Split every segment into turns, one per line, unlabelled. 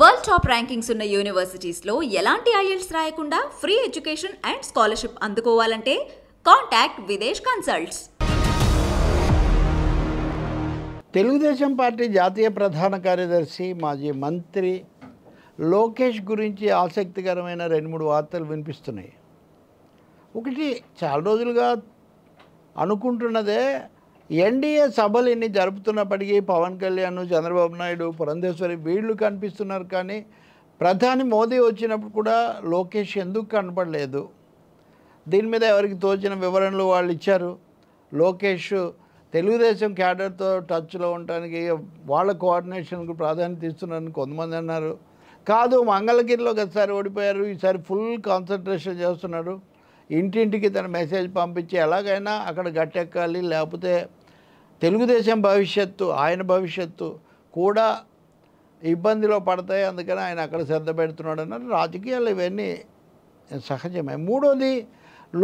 world top rankings ఉన్న యూనివర్సిటీస్లో ఎలాంటి IELTS రాయకుండా ఫ్రీ ఎడ్యుకేషన్ అండ్ స్కాలర్షిప్ అందుకోవాలంటే contact Videsh consults Telugu Desam party జాతీయ ప్రధాన కార్యదర్శి మాజీ మంత్రి లోకేష్ గురించి ఆసక్తికరమైన రెండు మూడు వార్తలు వినిపిస్తున్నాయి ఒకటి చాలా రోజులుగా అనుకుంటున్నదే ఎన్డీఏ సభలు ఇన్ని జరుపుతున్నప్పటికీ పవన్ కళ్యాణ్ చంద్రబాబు నాయుడు పురంధేశ్వరి వీళ్ళు కనిపిస్తున్నారు కానీ ప్రధాని మోదీ వచ్చినప్పుడు కూడా లోకేష్ ఎందుకు కనపడలేదు దీని మీద ఎవరికి తోచిన వివరణలు వాళ్ళు ఇచ్చారు లోకేష్ తెలుగుదేశం క్యాడర్తో టచ్లో ఉండటానికి వాళ్ళ కోఆర్డినేషన్కు ప్రాధాన్యత ఇస్తున్నారని కొంతమంది అన్నారు కాదు మంగళగిరిలో ఒకసారి ఓడిపోయారు ఈసారి ఫుల్ కాన్సన్ట్రేషన్ చేస్తున్నారు ఇంటింటికి తన మెసేజ్ పంపించి ఎలాగైనా అక్కడ గట్టెక్కాలి లేకపోతే తెలుగుదేశం భవిష్యత్తు ఆయన భవిష్యత్తు కూడా ఇబ్బందిలో పడతాయి అందుకని ఆయన అక్కడ శ్రద్ధ పెడుతున్నాడు అన్నారు రాజకీయాలు ఇవన్నీ సహజమే మూడోది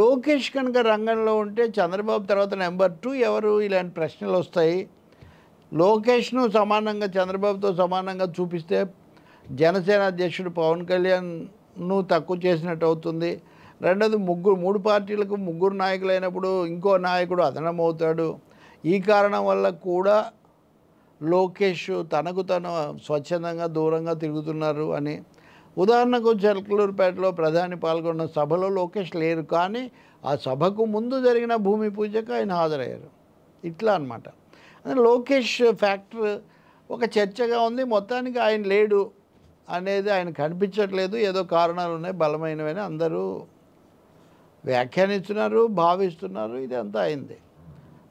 లోకేష్ కనుక రంగంలో ఉంటే చంద్రబాబు తర్వాత నెంబర్ టూ ఎవరు ఇలాంటి ప్రశ్నలు వస్తాయి లోకేష్ను సమానంగా చంద్రబాబుతో సమానంగా చూపిస్తే జనసేన అధ్యక్షుడు పవన్ కళ్యాణ్ను తక్కువ చేసినట్టు అవుతుంది రెండోది ముగ్గురు మూడు పార్టీలకు ముగ్గురు నాయకులైనప్పుడు ఇంకో నాయకుడు అదనమవుతాడు ఈ కారణం వల్ల కూడా లోకేష్ తనకు తను స్వచ్ఛందంగా దూరంగా తిరుగుతున్నారు అని ఉదాహరణకు చల్కలూరుపేటలో ప్రధాని పాల్గొన్న సభలో లోకేష్ లేరు కానీ ఆ సభకు ముందు జరిగిన భూమి పూజకు ఆయన హాజరయ్యారు ఇట్లా అనమాట లోకేష్ ఫ్యాక్టర్ ఒక చర్చగా ఉంది మొత్తానికి ఆయన లేడు అనేది ఆయన కనిపించట్లేదు ఏదో కారణాలు ఉన్నాయి బలమైనవి అందరూ వ్యాఖ్యానిస్తున్నారు భావిస్తున్నారు ఇదంతా అయింది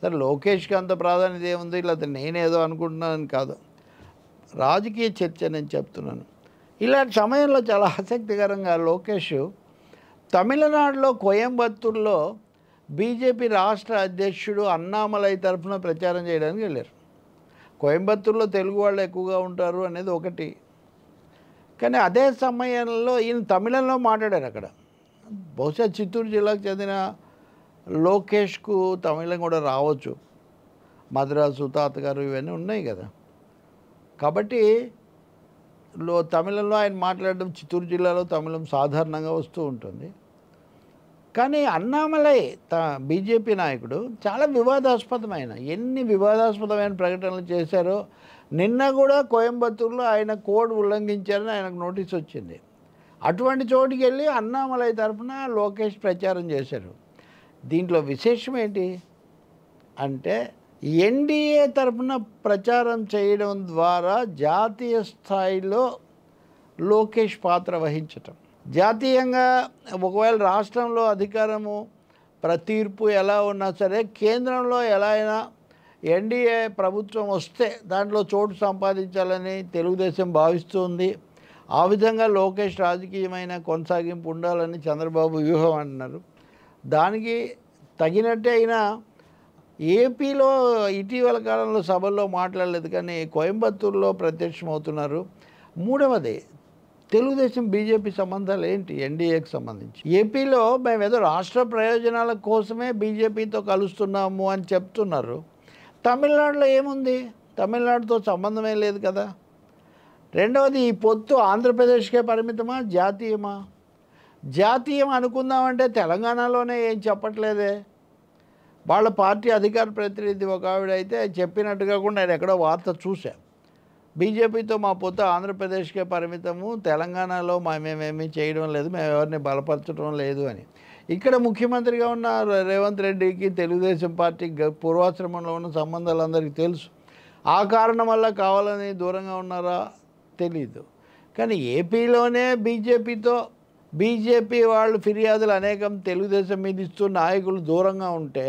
సరే లోకేష్కి అంత ప్రాధాన్యత ఏముంది లేకపోతే నేనేదో అనుకుంటున్నానని కాదు రాజకీయ చర్చ నేను చెప్తున్నాను ఇలాంటి సమయంలో చాలా ఆసక్తికరంగా లోకేష్ తమిళనాడులో కోయంబత్తూర్లో బీజేపీ రాష్ట్ర అధ్యక్షుడు అన్నామలై తరఫున ప్రచారం చేయడానికి వెళ్ళారు కోయంబత్తూర్లో తెలుగు వాళ్ళు ఎక్కువగా ఉంటారు అనేది ఒకటి కానీ అదే సమయంలో ఈయన తమిళంలో మాట్లాడారు అక్కడ బహుశా చిత్తూరు జిల్లాకు చెందిన లోకేష్కు తమిళం కూడా రావచ్చు మద్రాసు తాత గారు ఇవన్నీ ఉన్నాయి కదా కాబట్టి లో తమిళంలో ఆయన మాట్లాడడం చిత్తూరు జిల్లాలో తమిళం సాధారణంగా వస్తూ ఉంటుంది కానీ అన్నామలై త బీజేపీ నాయకుడు చాలా వివాదాస్పదమైన ఎన్ని వివాదాస్పదమైన ప్రకటనలు చేశారో నిన్న కూడా కోయంబత్తూరులో ఆయన కోడ్ ఉల్లంఘించారని ఆయనకు నోటీస్ వచ్చింది అటువంటి చోటుకి వెళ్ళి అన్నామలై తరఫున లోకేష్ ప్రచారం చేశారు దీంట్లో విశేషం ఏంటి అంటే ఎన్డీఏ తరఫున ప్రచారం చేయడం ద్వారా జాతీయ స్థాయిలో లోకేష్ పాత్ర వహించటం జాతీయంగా ఒకవేళ రాష్ట్రంలో అధికారము ప్రతీర్పు ఎలా ఉన్నా సరే కేంద్రంలో ఎలా అయినా ఎన్డీఏ ప్రభుత్వం వస్తే దాంట్లో చోటు సంపాదించాలని తెలుగుదేశం భావిస్తుంది ఆ విధంగా లోకేష్ రాజకీయమైన కొనసాగింపు ఉండాలని చంద్రబాబు వ్యూహం అంటున్నారు దానికి తగినట్టే అయినా ఏపీలో ఇటీవల కాలంలో సభల్లో మాట్లాడలేదు కానీ కోయంబత్తూరులో ప్రత్యక్షమవుతున్నారు మూడవది తెలుగుదేశం బీజేపీ సంబంధాలు ఏంటి ఎన్డీఏకి సంబంధించి ఏపీలో మేము ఏదో రాష్ట్ర ప్రయోజనాల కోసమే బీజేపీతో కలుస్తున్నాము అని చెప్తున్నారు తమిళనాడులో ఏముంది తమిళనాడుతో సంబంధమే లేదు కదా రెండవది ఈ పొత్తు ఆంధ్రప్రదేశ్కే పరిమితమా జాతీయమా జాతీయం అనుకుందామంటే తెలంగాణలోనే ఏం చెప్పట్లేదే వాళ్ళ పార్టీ అధికార ప్రతినిధి ఒక ఆవిడైతే చెప్పినట్టుగా కూడా నేను ఎక్కడో వార్త చూశాను బీజేపీతో మా పొత్తు ఆంధ్రప్రదేశ్కే పరిమితము తెలంగాణలో మా మేమేమీ చేయడం లేదు మేము ఎవరిని బలపరచడం లేదు అని ఇక్కడ ముఖ్యమంత్రిగా ఉన్న రేవంత్ రెడ్డికి తెలుగుదేశం పార్టీ పూర్వాశ్రమంలో ఉన్న సంబంధాలు అందరికీ తెలుసు ఆ కారణం వల్ల కావాలని దూరంగా ఉన్నారా తెలీదు కానీ ఏపీలోనే బీజేపీతో బీజేపీ వాళ్ళు ఫిర్యాదులు అనేకం తెలుగుదేశం మీద ఇస్తూ నాయకులు దూరంగా ఉంటే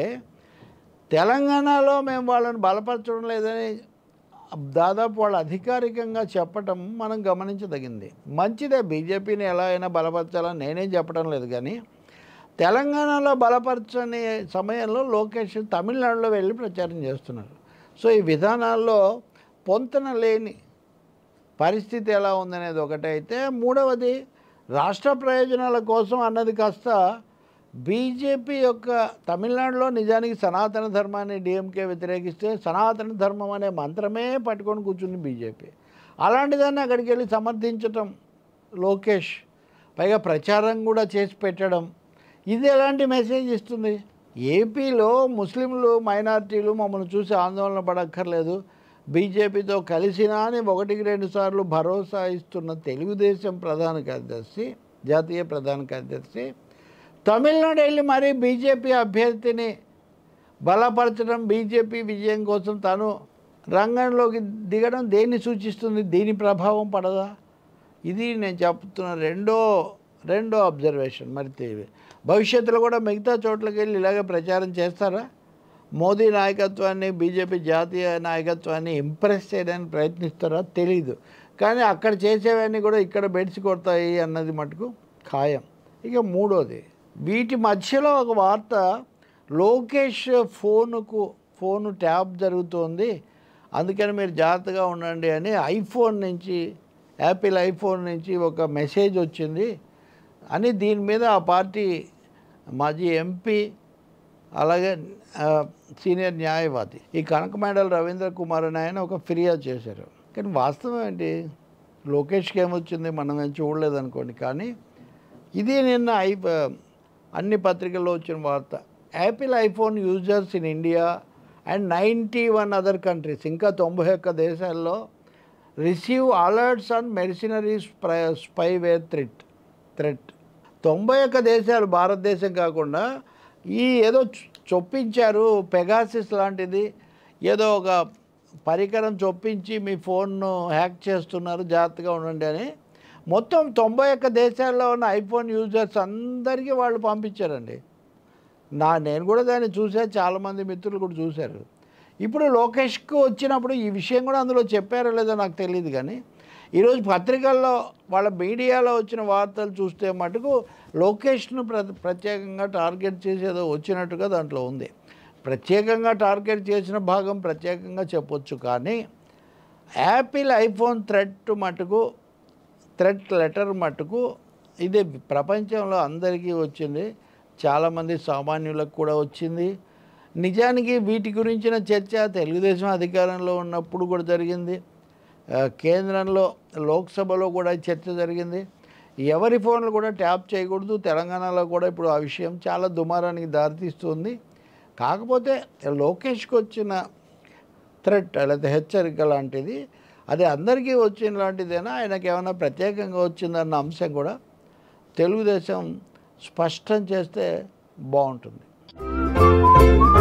తెలంగాణలో మేము వాళ్ళని బలపరచడం లేదని దాదాపు వాళ్ళు అధికారికంగా చెప్పటం మనం గమనించదగింది మంచిదే బీజేపీని ఎలా అయినా బలపరచాలని నేనేం చెప్పడం లేదు కానీ తెలంగాణలో బలపరచని సమయంలో లోకేష్ తమిళనాడులో వెళ్ళి ప్రచారం చేస్తున్నారు సో ఈ విధానాల్లో పొంతన లేని పరిస్థితి ఎలా ఉందనేది ఒకటైతే మూడవది రాష్ట్ర ప్రయోజనాల కోసం అన్నది కాస్త బీజేపీ యొక్క తమిళనాడులో నిజానికి సనాతన ధర్మాన్ని డిఎంకే వ్యతిరేకిస్తే సనాతన ధర్మం అనే మంత్రమే పట్టుకొని కూర్చుంది బీజేపీ అలాంటిదాన్ని అక్కడికి వెళ్ళి సమర్థించటం లోకేష్ పైగా ప్రచారం కూడా చేసి పెట్టడం ఇది ఎలాంటి మెసేజ్ ఇస్తుంది ఏపీలో ముస్లింలు మైనార్టీలు మమ్మల్ని చూసి ఆందోళన పడక్కర్లేదు బీజేపీతో కలిసినా అని ఒకటికి రెండు సార్లు భరోసా ఇస్తున్న తెలుగుదేశం ప్రధాన కార్యదర్శి జాతీయ ప్రధాన కార్యదర్శి తమిళనాడు వెళ్ళి మరీ బీజేపీ అభ్యర్థిని బలపరచడం బీజేపీ విజయం కోసం తను రంగంలోకి దిగడం దేన్ని సూచిస్తుంది దీని ప్రభావం పడదా ఇది నేను చెప్తున్న రెండో రెండో అబ్జర్వేషన్ మరి భవిష్యత్తులో కూడా మిగతా చోట్లకి వెళ్ళి ఇలాగే ప్రచారం చేస్తారా మోదీ నాయకత్వాన్ని బీజేపీ జాతీయ నాయకత్వాన్ని ఇంప్రెస్ చేయడానికి ప్రయత్నిస్తారో తెలీదు కానీ అక్కడ చేసేవన్నీ కూడా ఇక్కడ బెడ్స్ కొడతాయి అన్నది మటుకు ఖాయం ఇక మూడోది వీటి మధ్యలో ఒక వార్త లోకేష్ ఫోనుకు ఫోను ట్యాప్ జరుగుతోంది అందుకని మీరు జాగ్రత్తగా ఉండండి అని ఐఫోన్ నుంచి యాపిల్ ఐఫోన్ నుంచి ఒక మెసేజ్ వచ్చింది అని దీని మీద ఆ పార్టీ మాజీ ఎంపీ అలాగే సీనియర్ న్యాయవాది ఈ కనకమేడల రవీంద్ర కుమార్ అని ఆయన ఒక ఫిర్యాదు చేశారు కానీ వాస్తవం ఏంటి లోకేష్కి ఏమొచ్చింది మనం ఏం చూడలేదు అనుకోండి కానీ ఇది నిన్న ఐ అన్ని పత్రికల్లో వచ్చిన వార్త Apple iPhone users in India and ninety one other countries ఇంకా తొంభై ఒక్క దేశాల్లో receive alerts on mercenary spy spyware threat threat తొంభై ఒక్క దేశాలు భారతదేశం కాకుండా ఈ ఏదో చొప్పించారు పెగాసిస్ లాంటిది ఏదో ఒక పరికరం చొప్పించి మీ ఫోన్ను హ్యాక్ చేస్తున్నారు జాగ్రత్తగా ఉండండి అని మొత్తం తొంభై ఒక్క దేశాల్లో ఉన్న ఐఫోన్ యూజర్స్ అందరికీ వాళ్ళు పంపించారండి నా నేను కూడా దాన్ని చూసా చాలామంది మిత్రులు కూడా చూశారు ఇప్పుడు లోకేష్కు వచ్చినప్పుడు ఈ విషయం కూడా అందులో చెప్పారో లేదో నాకు తెలియదు కానీ ఈరోజు పత్రికల్లో వాళ్ళ మీడియాలో వచ్చిన వార్తలు చూస్తే మటుకు లోకేష్ను ప్ర ప్రత్యేకంగా టార్గెట్ చేసేదో వచ్చినట్టుగా దాంట్లో ఉంది ప్రత్యేకంగా టార్గెట్ చేసిన భాగం ప్రత్యేకంగా చెప్పొచ్చు కానీ యాపిల్ ఐఫోన్ థ్రెట్ మటుకు థ్రెట్ లెటర్ మటుకు ఇది ప్రపంచంలో అందరికీ వచ్చింది చాలామంది సామాన్యులకు కూడా వచ్చింది నిజానికి వీటి గురించిన చర్చ తెలుగుదేశం అధికారంలో ఉన్నప్పుడు కూడా జరిగింది కేంద్రంలో లోక్సభలో కూడా చర్చ జరిగింది ఎవరి ఫోన్లు కూడా ట్యాప్ చేయకూడదు తెలంగాణలో కూడా ఇప్పుడు ఆ విషయం చాలా దుమారానికి దారితీస్తుంది కాకపోతే లోకేష్కి వచ్చిన థ్రెట్ లేకపోతే హెచ్చరిక లాంటిది అది అందరికీ వచ్చిన లాంటిదేనా ఆయనకి ఏమైనా ప్రత్యేకంగా వచ్చిందన్న అంశం కూడా తెలుగుదేశం స్పష్టం చేస్తే బాగుంటుంది